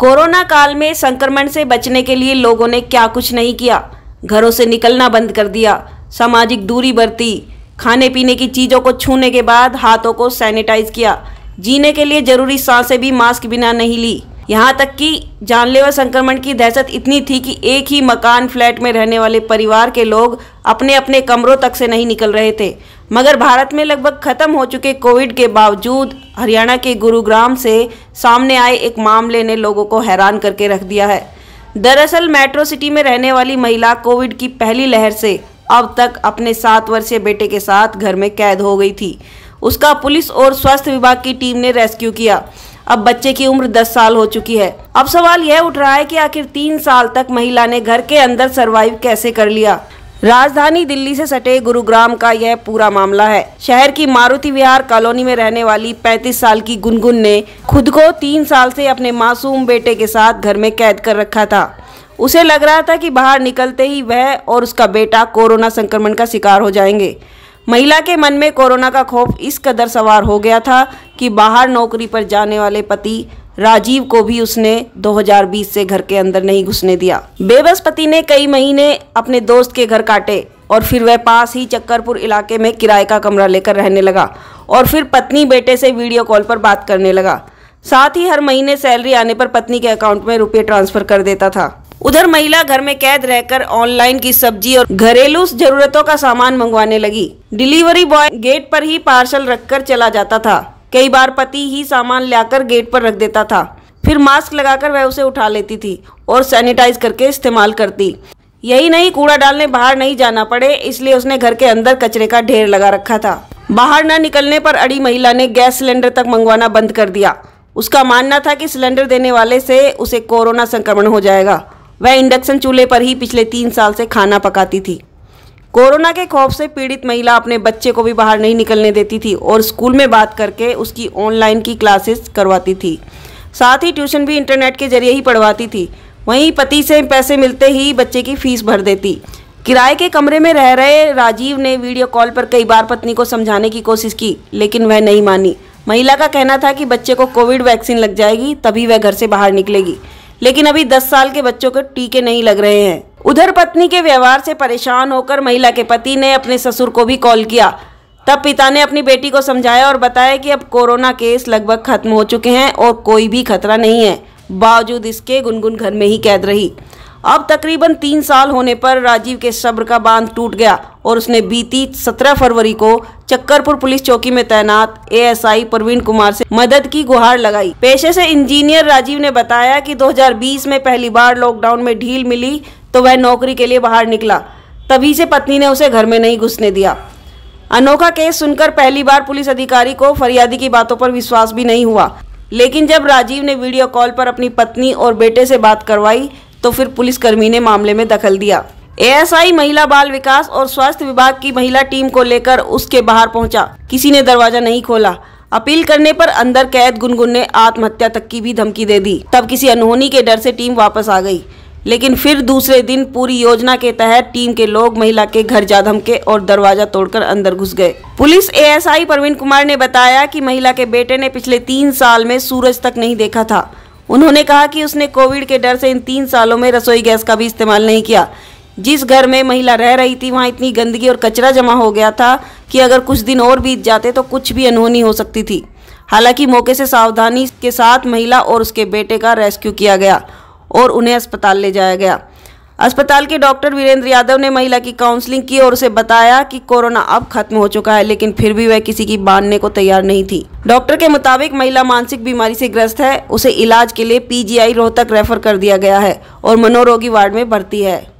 corona काल में संक्रमण से बचने के लिए लोगों ने क्या कुछ नहीं किया घरों से निकलना बंद कर दिया सामाजिक दूरी बरती खाने पीने की चीज़ों को छूने के बाद हाथों को सैनिटाइज किया जीने के लिए ज़रूरी सांसें भी मास्क बिना नहीं ली यहाँ तक कि जानलेवा संक्रमण की दहशत इतनी थी कि एक ही मकान फ्लैट में रहने वाले परिवार के लोग अपने अपने कमरों तक से नहीं निकल रहे थे मगर भारत में लगभग खत्म हो चुके कोविड के बावजूद हरियाणा के गुरुग्राम से सामने आए एक मामले ने लोगों को हैरान करके रख दिया है दरअसल मेट्रो सिटी में रहने वाली महिला कोविड की पहली लहर से अब तक अपने सात वर्षीय बेटे के साथ घर में कैद हो गई थी उसका पुलिस और स्वास्थ्य विभाग की टीम ने रेस्क्यू किया अब बच्चे की उम्र 10 साल हो चुकी है अब सवाल यह उठ रहा है कि आखिर तीन साल तक महिला ने घर के अंदर सरवाइव कैसे कर लिया राजधानी दिल्ली से सटे गुरुग्राम का यह पूरा मामला है शहर की मारुति विहार कॉलोनी में रहने वाली 35 साल की गुनगुन ने खुद को तीन साल से अपने मासूम बेटे के साथ घर में कैद कर रखा था उसे लग रहा था कि बाहर निकलते ही वह और उसका बेटा कोरोना संक्रमण का शिकार हो जाएंगे महिला के मन में कोरोना का खौफ इस कदर सवार हो गया था कि बाहर नौकरी पर जाने वाले पति राजीव को भी उसने 2020 से घर के अंदर नहीं घुसने दिया बेबस पति ने कई महीने अपने दोस्त के घर काटे और फिर वह पास ही चक्करपुर इलाके में किराए का कमरा लेकर रहने लगा और फिर पत्नी बेटे से वीडियो कॉल पर बात करने लगा साथ ही हर महीने सैलरी आने पर पत्नी के अकाउंट में रुपये ट्रांसफ़र कर देता था उधर महिला घर में कैद रहकर ऑनलाइन की सब्जी और घरेलू जरूरतों का सामान मंगवाने लगी डिलीवरी बॉय गेट पर ही पार्सल रखकर चला जाता था कई बार पति ही सामान लाकर गेट पर रख देता था फिर मास्क लगाकर वह उसे उठा लेती थी और सैनिटाइज करके इस्तेमाल करती यही नहीं कूड़ा डालने बाहर नहीं जाना पड़े इसलिए उसने घर के अंदर कचरे का ढेर लगा रखा था बाहर न निकलने पर अड़ी महिला ने गैस सिलेंडर तक मंगवाना बंद कर दिया उसका मानना था कि सिलेंडर देने वाले से उसे कोरोना संक्रमण हो जाएगा वह इंडक्शन चूल्हे पर ही पिछले तीन साल से खाना पकाती थी कोरोना के खौफ से पीड़ित महिला अपने बच्चे को भी बाहर नहीं निकलने देती थी और स्कूल में बात करके उसकी ऑनलाइन की क्लासेस करवाती थी साथ ही ट्यूशन भी इंटरनेट के जरिए ही पढ़वाती थी वहीं पति से पैसे मिलते ही बच्चे की फीस भर देती किराए के कमरे में रह रहे राजीव ने वीडियो कॉल पर कई बार पत्नी को समझाने की कोशिश की लेकिन वह नहीं मानी महिला का कहना था कि बच्चे को कोविड वैक्सीन लग जाएगी तभी वह घर से बाहर निकलेगी लेकिन अभी 10 साल के बच्चों को टीके नहीं लग रहे हैं उधर पत्नी के व्यवहार से परेशान होकर महिला के पति ने अपने ससुर को भी कॉल किया तब पिता ने अपनी बेटी को समझाया और बताया कि अब कोरोना केस लगभग खत्म हो चुके हैं और कोई भी खतरा नहीं है बावजूद इसके गुनगुन घर में ही कैद रही अब तकरीबन तीन साल होने पर राजीव के सब्र का बांध टूट गया और उसने बीती 17 फरवरी को चक्करपुर पुलिस चौकी में तैनात एएसआई प्रवीण कुमार से मदद की गुहार लगाई पेशे से इंजीनियर राजीव ने बताया कि 2020 में पहली बार लॉकडाउन में ढील मिली तो वह नौकरी के लिए बाहर निकला तभी से पत्नी ने उसे घर में नहीं घुसने दिया अनोखा केस सुनकर पहली बार पुलिस अधिकारी को फरियादी की बातों पर विश्वास भी नहीं हुआ लेकिन जब राजीव ने वीडियो कॉल पर अपनी पत्नी और बेटे से बात करवाई तो फिर पुलिसकर्मी ने मामले में दखल दिया एएसआई महिला बाल विकास और स्वास्थ्य विभाग की महिला टीम को लेकर उसके बाहर पहुंचा किसी ने दरवाजा नहीं खोला अपील करने पर अंदर कैद गुनगुन ने आत्महत्या तक की भी धमकी दे दी तब किसी अनहोनी के डर से टीम वापस आ गई लेकिन फिर दूसरे दिन पूरी योजना के तहत टीम के लोग महिला के घर जा धमके और दरवाजा तोड़कर अंदर घुस गए पुलिस एएसआई प्रवीण कुमार ने बताया कि महिला के बेटे ने पिछले तीन साल में सूरज तक नहीं देखा था उन्होंने कहा कि उसने कोविड के डर से इन तीन सालों में रसोई गैस का भी इस्तेमाल नहीं किया जिस घर में महिला रह रही थी वहाँ इतनी गंदगी और कचरा जमा हो गया था कि अगर कुछ दिन और बीत जाते तो कुछ भी अनहोनी हो सकती थी हालांकि मौके से सावधानी के साथ महिला और उसके बेटे का रेस्क्यू किया गया और उन्हें अस्पताल ले जाया गया अस्पताल के डॉक्टर वीरेंद्र यादव ने महिला की काउंसलिंग की और उसे बताया कि कोरोना अब खत्म हो चुका है लेकिन फिर भी वह किसी की बांधने को तैयार नहीं थी डॉक्टर के मुताबिक महिला मानसिक बीमारी से ग्रस्त है उसे इलाज के लिए पीजीआई रोहतक रेफर कर दिया गया है और मनोरोगी वार्ड में भर्ती है